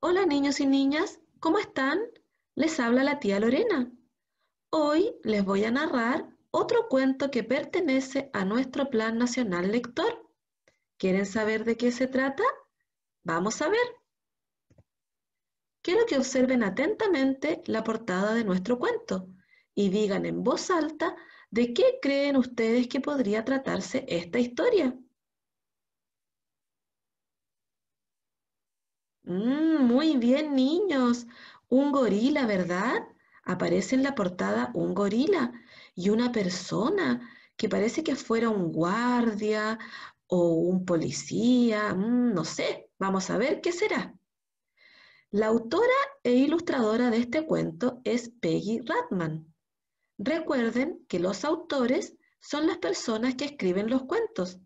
Hola niños y niñas, ¿cómo están? Les habla la tía Lorena. Hoy les voy a narrar otro cuento que pertenece a nuestro Plan Nacional Lector. ¿Quieren saber de qué se trata? Vamos a ver. Quiero que observen atentamente la portada de nuestro cuento y digan en voz alta de qué creen ustedes que podría tratarse esta historia. Mm, muy bien, niños. Un gorila, ¿verdad? Aparece en la portada un gorila y una persona que parece que fuera un guardia o un policía, mm, no sé, vamos a ver qué será. La autora e ilustradora de este cuento es Peggy Ratman. Recuerden que los autores son las personas que escriben los cuentos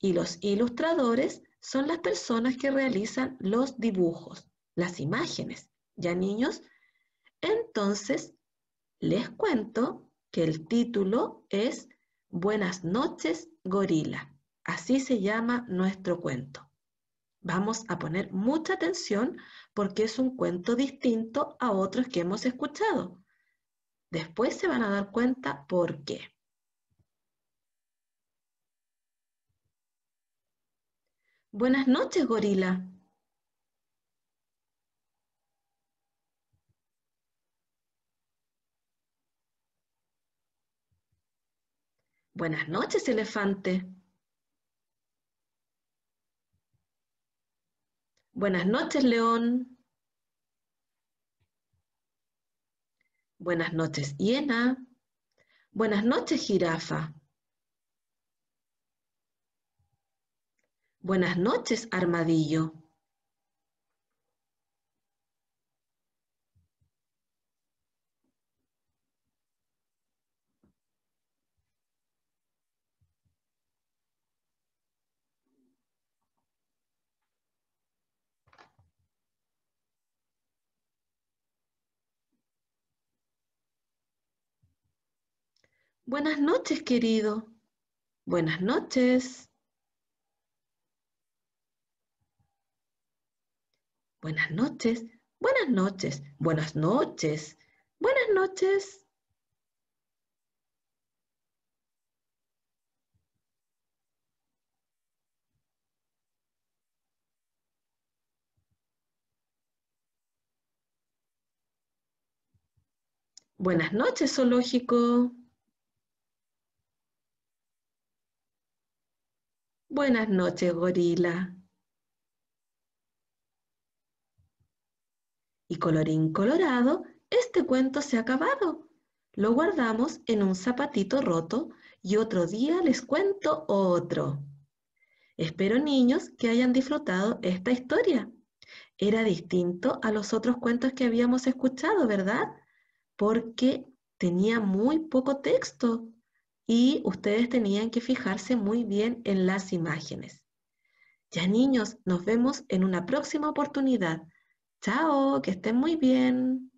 y los ilustradores son las personas que realizan los dibujos, las imágenes. ¿Ya niños? Entonces, les cuento que el título es Buenas noches, gorila. Así se llama nuestro cuento. Vamos a poner mucha atención porque es un cuento distinto a otros que hemos escuchado. Después se van a dar cuenta por qué. Buenas noches, gorila. Buenas noches, elefante. Buenas noches, león. Buenas noches, hiena. Buenas noches, jirafa. Buenas noches, Armadillo. Buenas noches, querido. Buenas noches. buenas noches, buenas noches, buenas noches, buenas noches. Buenas noches, zoológico. Buenas noches, gorila. Y colorín colorado, este cuento se ha acabado. Lo guardamos en un zapatito roto y otro día les cuento otro. Espero niños que hayan disfrutado esta historia. Era distinto a los otros cuentos que habíamos escuchado, ¿verdad? Porque tenía muy poco texto y ustedes tenían que fijarse muy bien en las imágenes. Ya niños, nos vemos en una próxima oportunidad. Chao, que estén muy bien.